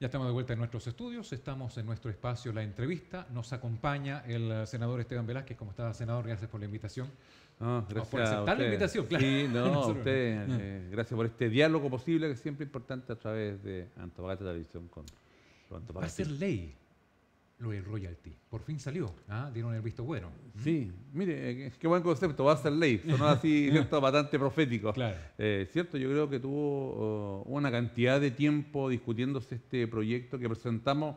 Ya estamos de vuelta en nuestros estudios, estamos en nuestro espacio La Entrevista. Nos acompaña el eh, senador Esteban Velázquez. como está, senador? Gracias por la invitación. Ah, gracias por aceptar la invitación, claro. Sí, eh, ah. gracias por este diálogo posible que es siempre importante a través de Antofagasta Televisión con, con Va a ley lo del royalty. Por fin salió, ¿ah? dieron el visto bueno. ¿Mm? Sí, mire, eh, qué buen concepto, va a ser ley, sonó así, ¿cierto? Bastante profético. Claro. Eh, cierto, yo creo que tuvo oh, una cantidad de tiempo discutiéndose este proyecto que presentamos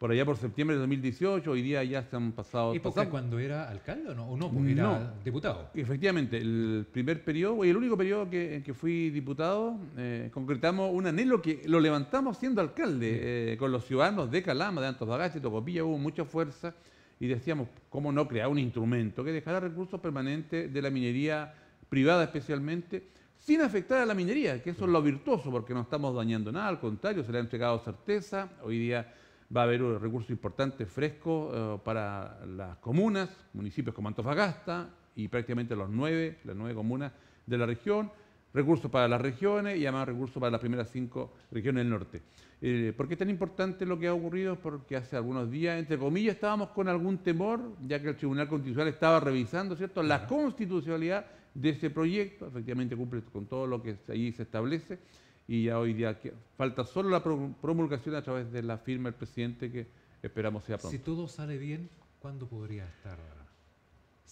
por allá por septiembre de 2018, hoy día ya se han pasado... ¿Y pasado. cuando era alcalde o no? ¿O no? era diputado. Efectivamente, el primer periodo, y el único periodo que, en que fui diputado, eh, concretamos un anhelo que lo levantamos siendo alcalde, eh, con los ciudadanos de Calama, de Antofagasta y Tocopilla, hubo mucha fuerza, y decíamos, ¿cómo no crear un instrumento que dejara recursos permanentes de la minería privada especialmente, sin afectar a la minería, que eso es lo virtuoso, porque no estamos dañando nada, al contrario, se le ha entregado certeza, hoy día va a haber recursos importantes frescos fresco eh, para las comunas, municipios como Antofagasta y prácticamente los nueve, las nueve comunas de la región, recursos para las regiones y además recursos para las primeras cinco regiones del norte. Eh, ¿Por qué es tan importante lo que ha ocurrido? Porque hace algunos días, entre comillas, estábamos con algún temor, ya que el Tribunal Constitucional estaba revisando ¿cierto? la constitucionalidad de ese proyecto, efectivamente cumple con todo lo que allí se establece, y ya hoy día que falta solo la promulgación a través de la firma del presidente que esperamos sea pronto. Si todo sale bien, ¿cuándo podría estar?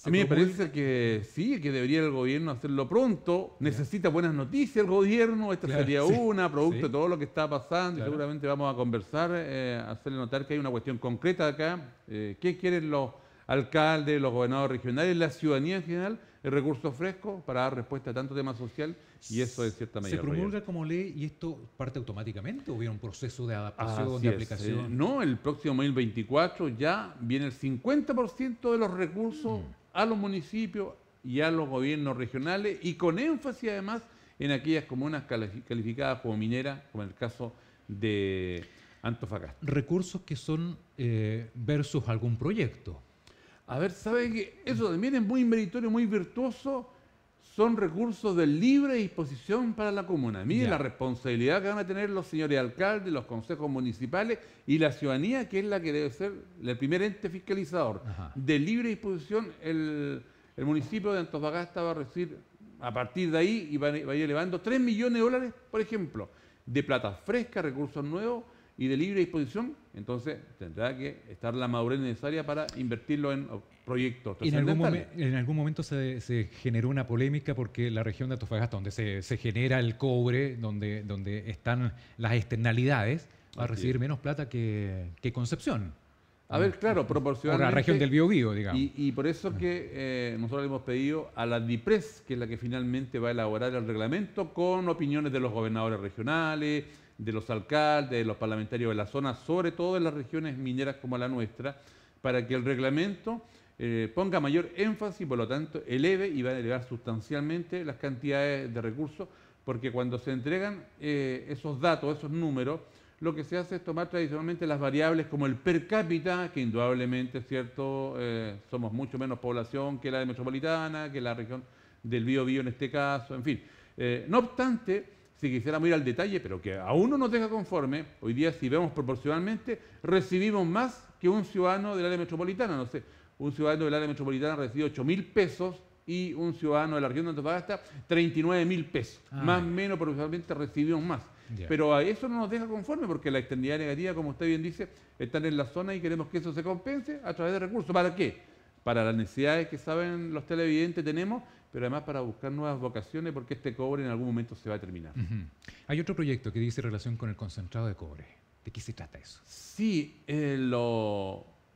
A mí me parece que sí, que debería el gobierno hacerlo pronto. Necesita buenas noticias el gobierno, esta sería una, producto de todo lo que está pasando. seguramente vamos a conversar, eh, hacerle notar que hay una cuestión concreta acá. Eh, ¿Qué quieren los alcaldes, los gobernadores regionales, la ciudadanía en general? El recurso fresco para dar respuesta a tanto tema social y eso es cierta manera. ¿Se promulga como ley y esto parte automáticamente o hubiera un proceso de adaptación, de eh, aplicación? no, el próximo 2024 ya viene el 50% de los recursos mm. a los municipios y a los gobiernos regionales y con énfasis además en aquellas comunas calificadas como mineras, como en el caso de Antofagasta. Recursos que son eh, versus algún proyecto. A ver, ¿sabe que Eso también es muy meritorio, muy virtuoso son recursos de libre disposición para la comuna. Mire la responsabilidad que van a tener los señores alcaldes, los consejos municipales y la ciudadanía, que es la que debe ser el primer ente fiscalizador. De libre disposición, el, municipio de Antofagasta va a recibir a partir de ahí y va, a ir elevando 3 millones de dólares, por ejemplo, de plata fresca, recursos nuevos y de libre disposición, entonces tendrá que estar la madurez necesaria para invertirlo en proyectos en algún, en algún momento se, generó una polémica porque la región de Atofagasta, donde se, genera el cobre, donde, donde están las externalidades, va a recibir menos plata que, Concepción. A ver, claro, proporcionar a la región del Biobío, digamos. Y, por eso que eh, nosotros le hemos pedido a la DIPRES, que es la que finalmente va a elaborar el reglamento, con opiniones de los gobernadores regionales, de los alcaldes, de los parlamentarios de la zona, sobre todo en las regiones mineras como la nuestra, para que el reglamento eh, ponga mayor énfasis y por lo tanto eleve y va a elevar sustancialmente las cantidades de recursos, porque cuando se entregan eh, esos datos, esos números, lo que se hace es tomar tradicionalmente las variables como el per cápita, que indudablemente cierto, eh, somos mucho menos población que la de metropolitana, que la región del Bío Bío en este caso, en fin. no obstante, si quisiéramos ir al detalle, pero que aún no nos deja conforme, hoy día si vemos proporcionalmente, recibimos más que un ciudadano del área metropolitana. No sé, un ciudadano del área metropolitana recibe 8 mil pesos y un ciudadano de la región de Antofagasta 39 mil pesos. Ah, más o menos proporcionalmente recibimos más. Pero a eso no nos deja conforme porque la extendida negativa, como usted bien dice, están en la zona y queremos que eso se compense a través de recursos. ¿Para qué? Para las necesidades que saben los televidentes tenemos pero además para buscar nuevas vocaciones porque este cobre en algún momento se va a terminar. Hay otro proyecto que dice relación con el concentrado de cobre. ¿De qué se trata eso? Sí, eh,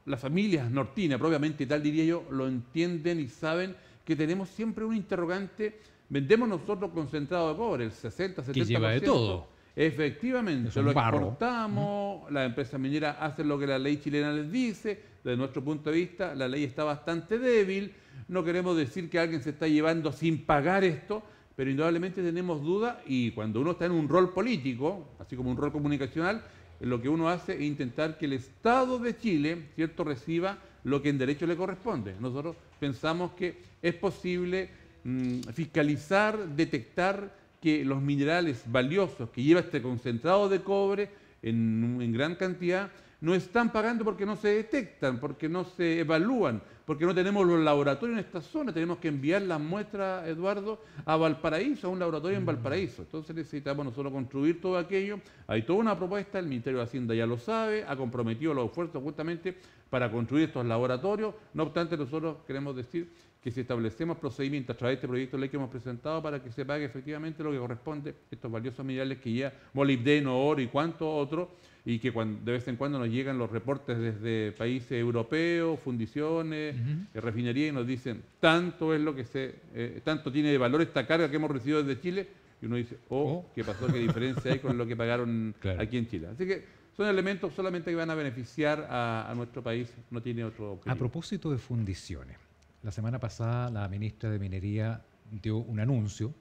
las familias nortinas, propiamente tal diría yo, lo entienden y saben que tenemos siempre un interrogante. Vendemos nosotros concentrado de cobre, el 60, 70%. Que lleva de todo. Efectivamente, lo exportamos, las empresas mineras hacen lo que la ley chilena les dice, desde nuestro punto de vista la ley está bastante débil, no queremos decir que alguien se está llevando sin pagar esto, pero indudablemente tenemos dudas y cuando uno está en un rol político, así como un rol comunicacional, lo que uno hace es intentar que el Estado de Chile, ¿cierto?, reciba lo que en derecho le corresponde. Nosotros pensamos que es posible mm, fiscalizar, detectar, que los minerales valiosos que lleva este concentrado de cobre en, gran cantidad no están pagando porque no se detectan, porque no se evalúan, porque no tenemos los laboratorios en esta zona. Tenemos que enviar las muestras, Eduardo, a Valparaíso, a un laboratorio en mm. Valparaíso. Entonces necesitamos nosotros construir todo aquello. Hay toda una propuesta, el Ministerio de Hacienda ya lo sabe, ha comprometido los esfuerzos justamente para construir estos laboratorios. No obstante, nosotros queremos decir que si establecemos procedimientos a través de este proyecto de ley que hemos presentado para que se pague efectivamente lo que corresponde, estos valiosos minerales que ya molibdeno, oro y cuánto otro, y que de vez en cuando nos llegan los reportes desde países europeos, fundiciones, eh, refinerías, y nos dicen, tanto es lo que se, eh, tanto tiene de valor esta carga que hemos recibido desde Chile, y uno dice, oh, oh. ¿qué pasó? ¿Qué diferencia hay con lo que pagaron aquí en Chile? Así que son elementos solamente que van a beneficiar a, nuestro país, no tiene otro A propósito de fundiciones, la semana pasada la ministra de Minería dio un anuncio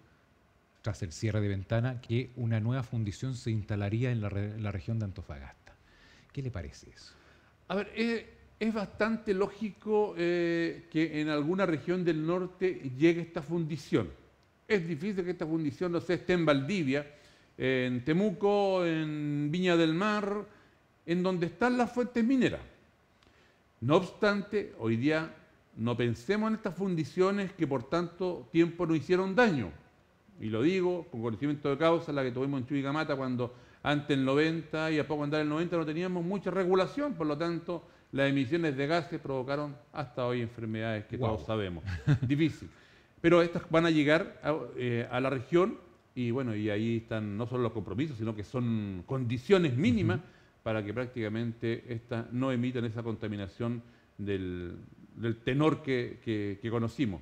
tras el cierre de ventana que una nueva fundición se instalaría en la, región de Antofagasta. ¿Qué le parece eso? A ver, es bastante lógico eh, que en alguna región del norte llegue esta fundición. Es difícil que esta fundición no se esté en Valdivia, en Temuco, en Viña del Mar, en donde están las fuentes mineras. No obstante, hoy día no pensemos en estas fundiciones que por tanto tiempo no hicieron daño. Y lo digo con conocimiento de causa, la que tuvimos en Chubicamata cuando antes el 90 y a poco andar el 90 no teníamos mucha regulación, por lo tanto las emisiones de gases provocaron hasta hoy enfermedades que todos sabemos. Difícil. Pero estas van a llegar eh, a, la región y bueno, y ahí están no solo los compromisos, sino que son condiciones mínimas para que prácticamente estas no emitan esa contaminación del, del tenor que, conocimos.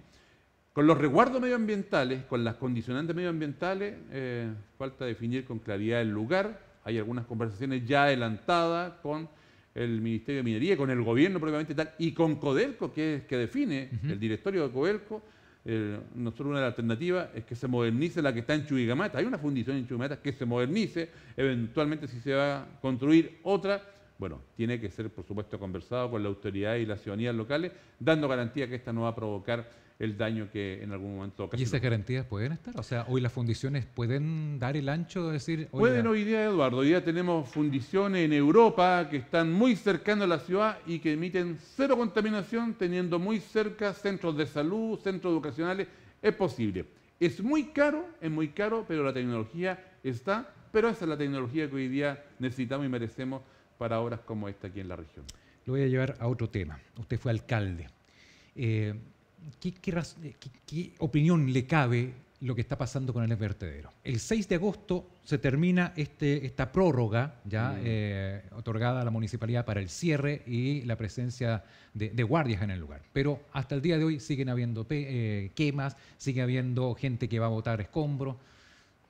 Con los resguardos medioambientales, con las condicionantes medioambientales, eh, falta definir con claridad el lugar. Hay algunas conversaciones ya adelantadas con el Ministerio de Minería, con el gobierno propiamente tal, y con Codelco, que, es, que define el directorio de Codelco. nosotros una de las alternativas es que se modernice la que está en Chubigamata. Hay una fundición en Chubigamata que se modernice, eventualmente si se va a construir otra, bueno, tiene que ser, por supuesto, conversado con la autoridad y las ciudadanías locales, dando garantía que esta no va a provocar el daño que en algún momento ¿Y esas garantías pueden estar? O sea, hoy las fundiciones pueden dar el ancho de decir... Pueden hoy día, Eduardo. Hoy día tenemos fundiciones en Europa que están muy cercanas a la ciudad y que emiten cero contaminación, teniendo muy cerca centros de salud, centros educacionales. Es posible. Es muy caro, es muy caro, pero la tecnología está, pero esa es la tecnología que hoy día necesitamos y merecemos para obras como esta aquí en la región. Lo voy a llevar a otro tema. Usted fue alcalde. Eh, eh, ¿qué, opinión le cabe lo que está pasando con el vertedero? El 6 de agosto se termina este, esta prórroga ya mm. eh, otorgada a la municipalidad para el cierre y la presencia de, guardias en el lugar. Pero hasta el día de hoy siguen habiendo quemas, sigue habiendo gente que va a votar escombro.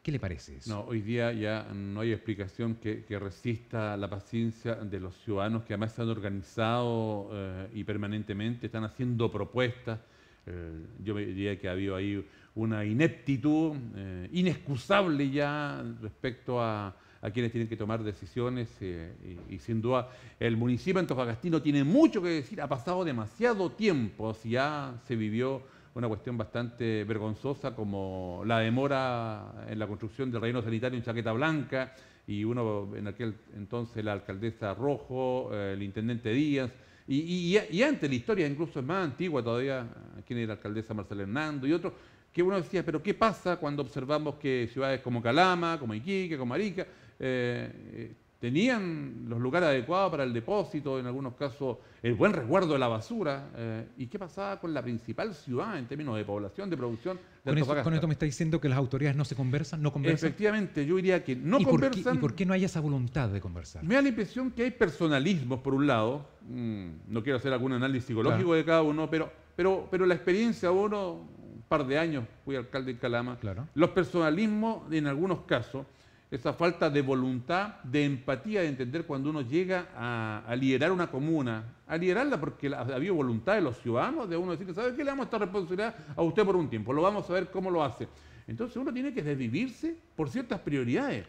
¿Qué le parece No, hoy día ya no hay explicación que, resista la paciencia de los ciudadanos que además se han organizado eh, y permanentemente están haciendo propuestas. Eh, yo diría que ha habido ahí una ineptitud eh, inexcusable ya respecto a, quienes tienen que tomar decisiones y, sin duda el municipio antofagastino tiene mucho que decir, ha pasado demasiado tiempo, ya se vivió una cuestión bastante vergonzosa como la demora en la construcción del reino sanitario en Chaqueta Blanca y uno en aquel entonces la alcaldesa Rojo, eh, el intendente Díaz. Y, antes la historia incluso es más antigua todavía, quien era la alcaldesa Marcela Hernando y otros, que uno decía, pero ¿qué pasa cuando observamos que ciudades como Calama, como Iquique, como Arica, eh, eh, tenían los lugares adecuados para el depósito, en algunos casos el buen resguardo de la basura. Eh, ¿Y qué pasaba con la principal ciudad en términos de población, de producción? con, esto me está diciendo que las autoridades no se conversan, no conversan. Efectivamente, yo diría que no conversan. ¿Y por qué no hay esa voluntad de conversar? Me da la impresión que hay personalismos, por un lado. Mm, no quiero hacer algún análisis psicológico de cada uno, pero, pero, pero la experiencia, uno, un par de años fui alcalde de Calama. Los personalismos, en algunos casos, esa falta de voluntad, de empatía, de entender cuando uno llega a, liderar una comuna, a liderarla porque ha habido voluntad de los ciudadanos, de uno decir, ¿sabe qué? Le damos esta responsabilidad a usted por un tiempo, lo vamos a ver cómo lo hace. Entonces uno tiene que desvivirse por ciertas prioridades.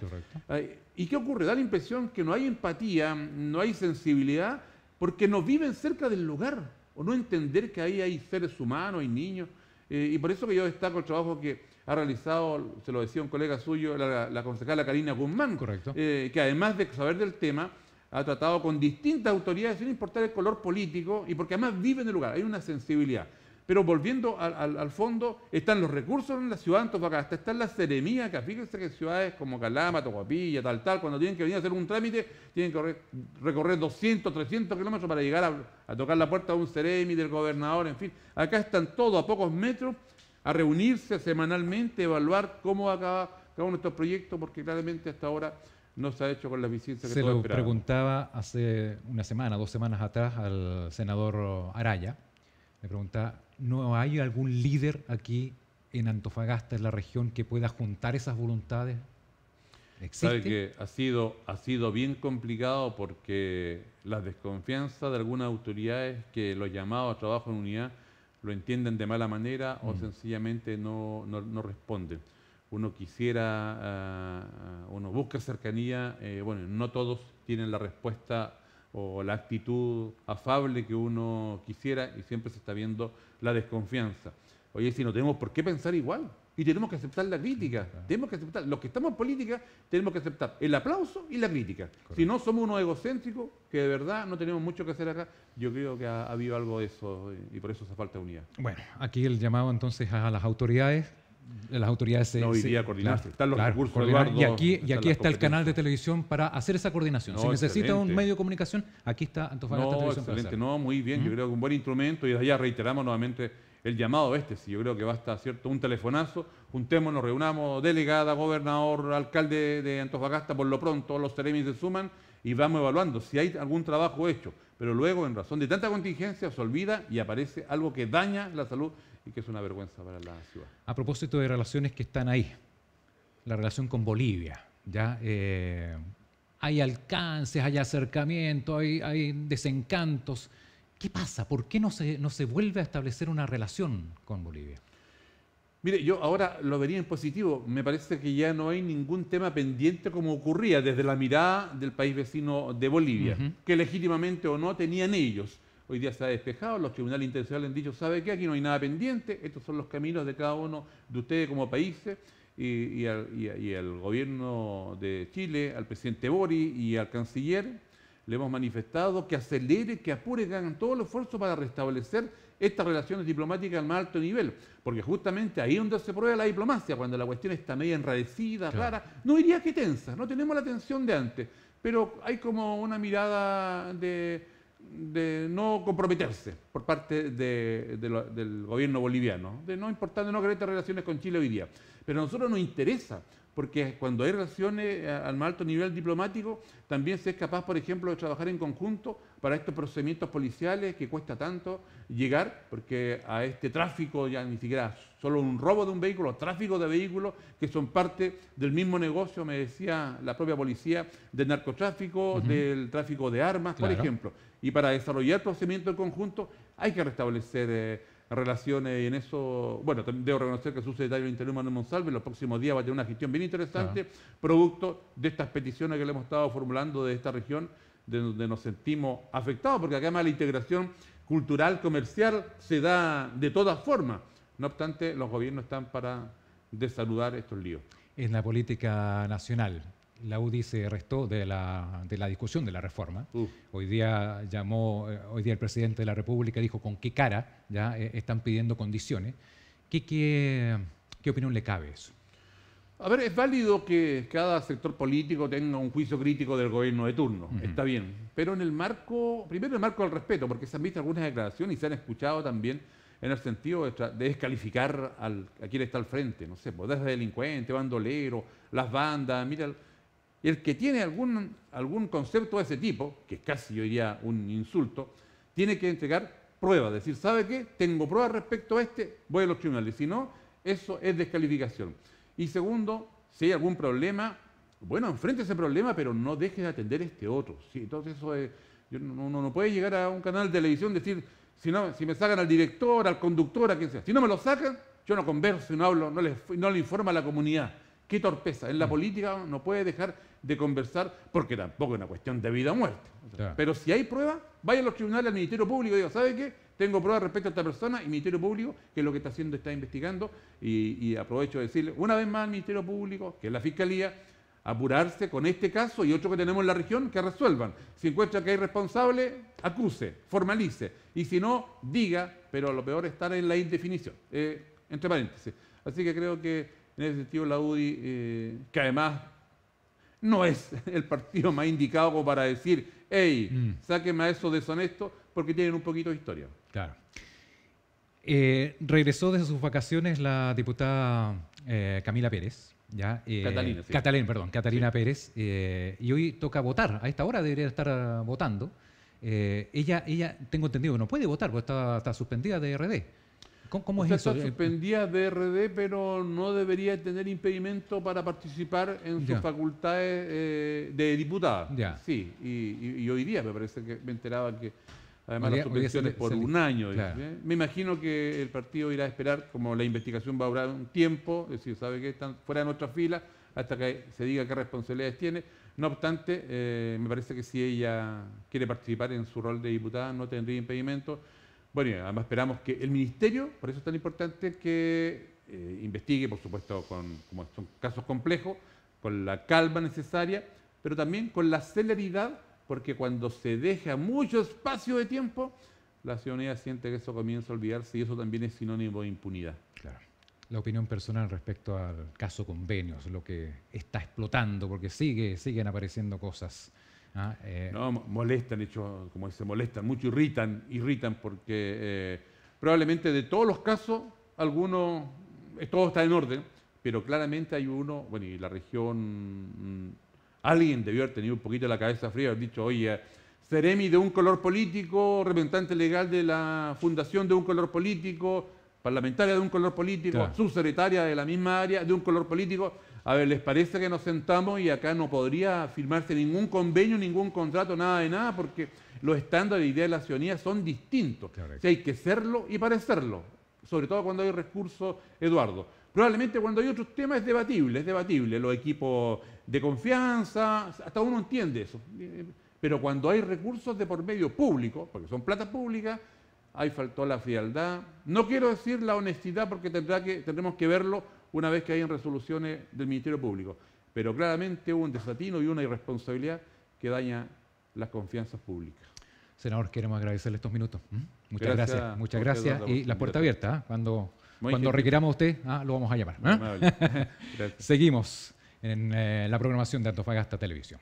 ¿Y qué ocurre? Da la impresión que no hay empatía, no hay sensibilidad, porque no viven cerca del lugar, o no entender que ahí hay seres humanos, hay niños. Eh, y por eso que yo destaco el trabajo que ha realizado, se lo decía un colega suyo, la, la concejala Karina Guzmán, eh, que además de saber del tema, ha tratado con distintas autoridades sin importar el color político y porque además vive en el lugar, hay una sensibilidad. Pero volviendo al, fondo, están los recursos en la ciudad de hasta están las seremías, que fíjense que ciudades como Calama, Tocopilla, tal, tal, cuando tienen que venir a hacer un trámite, tienen que recorrer 200, 300 kilómetros para llegar a, tocar la puerta de un seremi, del gobernador, en fin. Acá están todos a pocos metros a reunirse semanalmente, evaluar cómo acaba cada uno de estos proyectos, porque claramente hasta ahora no se ha hecho con la eficiencia que Se lo preguntaba hace una semana, dos semanas atrás al senador Araya. Le preguntaba, ¿no hay algún líder aquí en Antofagasta, en la región, que pueda juntar esas voluntades? ¿Existe? Sabe que ha sido, ha sido bien complicado porque la desconfianza de algunas autoridades que los llamados a trabajo en unidad lo entienden de mala manera o mm. sencillamente no, responden. Uno quisiera, ah, uno busca cercanía, eh, bueno, no todos tienen la respuesta o la actitud afable que uno quisiera y siempre se está viendo la desconfianza. Oye, si no tenemos por qué pensar igual. Y tenemos que aceptar la crítica. Tenemos que aceptar, los que estamos en política, tenemos que aceptar el aplauso y la crítica. Si no somos unos egocéntricos, que de verdad no tenemos mucho que hacer acá, yo creo que ha, habido algo de eso y, por eso hace falta unidad. Bueno, aquí el llamado entonces a las autoridades las autoridades se, no, a coordinarse. están los recursos, y aquí, y aquí está el canal de televisión para hacer esa coordinación. si necesita un medio de comunicación, aquí está Antofagasta no, Excelente, no, muy bien. Yo creo que un buen instrumento y desde allá reiteramos nuevamente el llamado este, si yo creo que basta, ¿cierto? Un telefonazo, juntémonos, reunamos, delegada, gobernador, alcalde de Antofagasta, por lo pronto los seremis se suman y vamos evaluando si hay algún trabajo hecho. Pero luego, en razón de tanta contingencia, se olvida y aparece algo que daña la salud y que es una vergüenza para la ciudad. A propósito de relaciones que están ahí, la relación con Bolivia, ¿ya? Eh, hay alcances, hay acercamiento, hay desencantos. ¿Qué pasa? ¿Por qué no se, no se vuelve a establecer una relación con Bolivia? Mire, yo ahora lo vería en positivo. Me parece que ya no hay ningún tema pendiente como ocurría desde la mirada del país vecino de Bolivia, que legítimamente o no tenían ellos. Hoy día se ha despejado, los tribunales internacionales han dicho, ¿sabe qué? Aquí no hay nada pendiente, estos son los caminos de cada uno de ustedes como países, y, y al, gobierno de Chile, al presidente Bori y al canciller le hemos manifestado que acelere, que apure, que hagan todo el esfuerzo para restablecer estas relaciones diplomáticas al más alto nivel. Porque justamente ahí es donde se prueba la diplomacia, cuando la cuestión está media enrarecida, rara, no diría que tensa, no tenemos la tensión de antes, pero hay como una mirada de, no comprometerse por parte del gobierno boliviano, de no de no querer relaciones con Chile hoy día. Pero a nosotros nos interesa, porque cuando hay relaciones eh, al más alto nivel diplomático, también se es capaz, por ejemplo, de trabajar en conjunto para estos procedimientos policiales que cuesta tanto llegar, porque a este tráfico ya ni siquiera solo un robo de un vehículo, tráfico de vehículos que son parte del mismo negocio, me decía la propia policía, del narcotráfico, del tráfico de armas, por ejemplo. Y para desarrollar procedimientos en conjunto hay que restablecer... Eh, relaciones en eso, bueno, debo reconocer que su secretario interino Manuel Monsalve, en los próximos días va a tener una gestión bien interesante, producto de estas peticiones que le hemos estado formulando de esta región, de donde nos sentimos afectados, porque acá además la integración cultural, comercial, se da de todas formas. No obstante, los gobiernos están para desaludar estos líos. En la política nacional, la UDI se restó de la, de discusión de la reforma. Uh. Hoy día llamó, eh, hoy día el presidente de la República dijo con qué cara ya eh, están pidiendo condiciones. ¿Qué, qué, opinión le cabe eso? A ver, es válido que cada sector político tenga un juicio crítico del gobierno de turno, está bien. Pero en el marco, primero en el marco del respeto, porque se han visto algunas declaraciones y se han escuchado también en el sentido de, descalificar al, a quien está al frente, no sé, pues desde delincuente, bandolero, las bandas, mira, el que tiene algún, algún concepto de ese tipo, que es casi yo diría un insulto, tiene que entregar pruebas, decir, ¿sabe qué? Tengo pruebas respecto a este, voy a los tribunales. Si no, eso es descalificación. Y segundo, si hay algún problema, bueno, enfrente ese problema, pero no deje de atender este otro. Entonces, eso es, uno no puede llegar a un canal de televisión y decir, si, no, si me sacan al director, al conductor, a quien sea. Si no me lo sacan, yo no converso, no hablo, no le, no le informo a la comunidad. Qué torpeza. En la mm. política no puede dejar de conversar porque tampoco es una cuestión de vida o muerte. Pero si hay prueba vaya a los tribunales, al Ministerio Público y diga ¿sabe qué? Tengo pruebas respecto a esta persona y el Ministerio Público, que es lo que está haciendo, está investigando. Y, aprovecho de decirle una vez más al Ministerio Público, que es la Fiscalía, apurarse con este caso y otro que tenemos en la región, que resuelvan. Si encuentra que hay responsable, acuse, formalice. Y si no, diga, pero lo peor es estar en la indefinición. Eh, entre paréntesis. Así que creo que en ese sentido, la UDI, eh, que además no es el partido más indicado para decir, hey, mm. sáqueme a esos deshonestos, porque tienen un poquito de historia. Claro. Eh, regresó desde sus vacaciones la diputada eh, Camila Pérez. ¿ya? Catalina. Sí. perdón, Catalina Pérez. y hoy toca votar. A esta hora debería estar ah, votando. ella, ella, tengo entendido no puede votar porque está, está suspendida de RD. ¿Cómo, es eso? Está eh, suspendida de RD, pero no debería tener impedimento para participar en sus facultades eh, de diputada. Sí, y, hoy día me parece que me enteraba que además las subvenciones por un año. Me imagino que el partido irá a esperar, como la investigación va a durar un tiempo, es decir, sabe que están fuera de nuestra fila hasta que se diga qué responsabilidades tiene. No obstante, eh, me parece que si ella quiere participar en su rol de diputada no tendría impedimento bueno, y además esperamos que el Ministerio, por eso es tan importante que eh, investigue, por supuesto, con, como son casos complejos, con la calma necesaria, pero también con la celeridad, porque cuando se deja mucho espacio de tiempo, la ciudadanía siente que eso comienza a olvidarse y eso también es sinónimo de impunidad. Claro. La opinión personal respecto al caso convenios, lo que está explotando, porque sigue, siguen apareciendo cosas. ¿Ah? Eh, no, molestan, hecho, como dice, molestan mucho, irritan, irritan porque eh, probablemente de todos los casos, algunos, eh, todo está en orden, pero claramente hay uno, bueno, y la región, mm, alguien debió haber tenido un poquito la cabeza fría, haber dicho, oye, seremi de un color político, representante legal de la fundación de un color político, parlamentaria de un color político, subsecretaria de la misma área de un color político. A ver, ¿les parece que nos sentamos y acá no podría firmarse ningún convenio, ningún contrato, nada de nada? Porque los estándares y ideas de la ciudadanía son distintos. Si hay que serlo y parecerlo, sobre todo cuando hay recursos, Eduardo. Probablemente cuando hay otros temas es debatible, es debatible, los equipos de confianza, hasta uno entiende eso. Pero cuando hay recursos de por medio público, porque son plata pública, ahí faltó la fialdad. No quiero decir la honestidad porque tendrá que, tendremos que verlo una vez que hayan resoluciones del Ministerio Público. Pero claramente hubo un desatino y una irresponsabilidad que daña las confianzas públicas. Senador, queremos agradecerle estos minutos. ¿Mm? Muchas gracias, muchas gracias. Y la puerta abierta, ¿ah? cuando, cuando requeramos a usted, ¿ah? lo vamos a llamar. ¿ah? Seguimos en eh, la programación de Antofagasta Televisión.